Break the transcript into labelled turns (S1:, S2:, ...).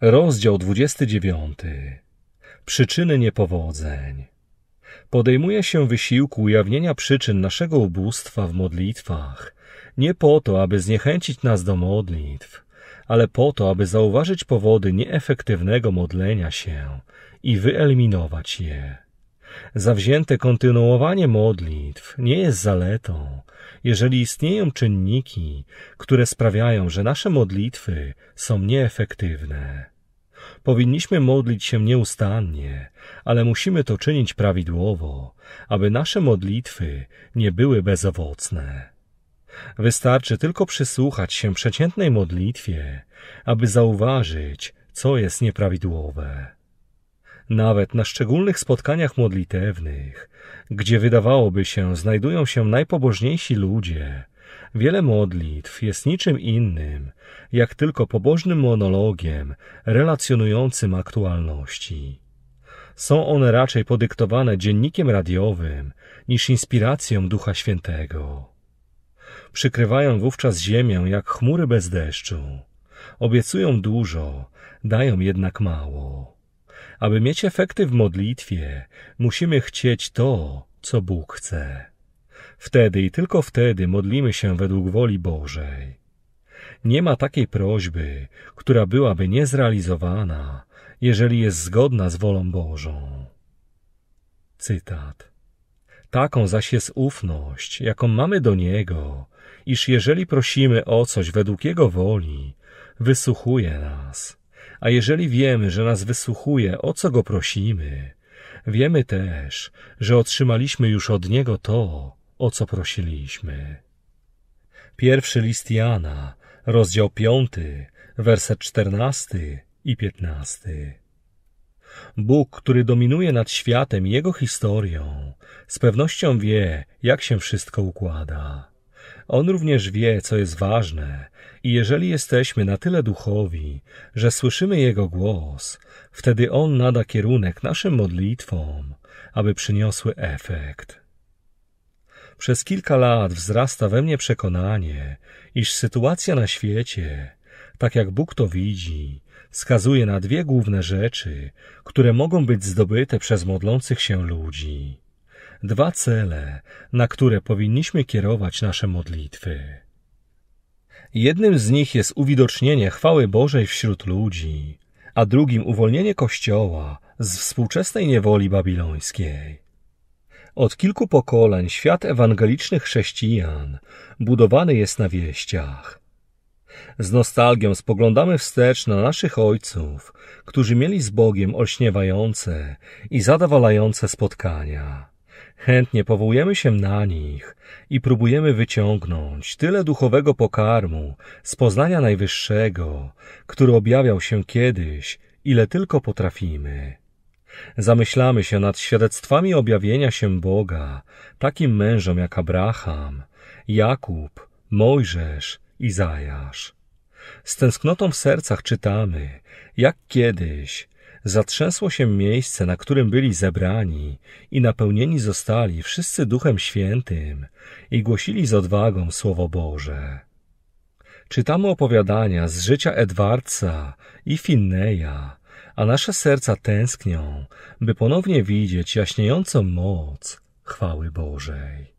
S1: Rozdział 29. Przyczyny niepowodzeń. Podejmuje się wysiłku ujawnienia przyczyn naszego ubóstwa w modlitwach, nie po to, aby zniechęcić nas do modlitw, ale po to, aby zauważyć powody nieefektywnego modlenia się i wyeliminować je. Zawzięte kontynuowanie modlitw nie jest zaletą, jeżeli istnieją czynniki, które sprawiają, że nasze modlitwy są nieefektywne. Powinniśmy modlić się nieustannie, ale musimy to czynić prawidłowo, aby nasze modlitwy nie były bezowocne. Wystarczy tylko przysłuchać się przeciętnej modlitwie, aby zauważyć, co jest nieprawidłowe. Nawet na szczególnych spotkaniach modlitewnych, gdzie wydawałoby się znajdują się najpobożniejsi ludzie, wiele modlitw jest niczym innym, jak tylko pobożnym monologiem relacjonującym aktualności. Są one raczej podyktowane dziennikiem radiowym niż inspiracją Ducha Świętego. Przykrywają wówczas ziemię jak chmury bez deszczu. Obiecują dużo, dają jednak mało. Aby mieć efekty w modlitwie, musimy chcieć to, co Bóg chce. Wtedy i tylko wtedy modlimy się według woli Bożej. Nie ma takiej prośby, która byłaby niezrealizowana, jeżeli jest zgodna z wolą Bożą. Cytat. Taką zaś jest ufność, jaką mamy do Niego, iż jeżeli prosimy o coś według Jego woli, wysłuchuje nas. A jeżeli wiemy, że nas wysłuchuje, o co go prosimy? Wiemy też, że otrzymaliśmy już od niego to, o co prosiliśmy. Pierwszy list Jana, rozdział 5, werset 14 i 15. Bóg, który dominuje nad światem i jego historią, z pewnością wie, jak się wszystko układa. On również wie, co jest ważne, i jeżeli jesteśmy na tyle duchowi, że słyszymy Jego głos, wtedy On nada kierunek naszym modlitwom, aby przyniosły efekt. Przez kilka lat wzrasta we mnie przekonanie, iż sytuacja na świecie, tak jak Bóg to widzi, wskazuje na dwie główne rzeczy, które mogą być zdobyte przez modlących się ludzi dwa cele, na które powinniśmy kierować nasze modlitwy. Jednym z nich jest uwidocznienie chwały Bożej wśród ludzi, a drugim uwolnienie Kościoła z współczesnej niewoli babilońskiej. Od kilku pokoleń świat ewangelicznych chrześcijan budowany jest na wieściach. Z nostalgią spoglądamy wstecz na naszych ojców, którzy mieli z Bogiem olśniewające i zadowalające spotkania. Chętnie powołujemy się na nich i próbujemy wyciągnąć tyle duchowego pokarmu z poznania najwyższego, który objawiał się kiedyś, ile tylko potrafimy. Zamyślamy się nad świadectwami objawienia się Boga takim mężom jak Abraham, Jakub, Mojżesz, Izajasz. Z tęsknotą w sercach czytamy, jak kiedyś Zatrzęsło się miejsce, na którym byli zebrani i napełnieni zostali wszyscy Duchem Świętym i głosili z odwagą Słowo Boże. Czytamy opowiadania z życia Edwardsa i Finneja, a nasze serca tęsknią, by ponownie widzieć jaśniejącą moc chwały Bożej.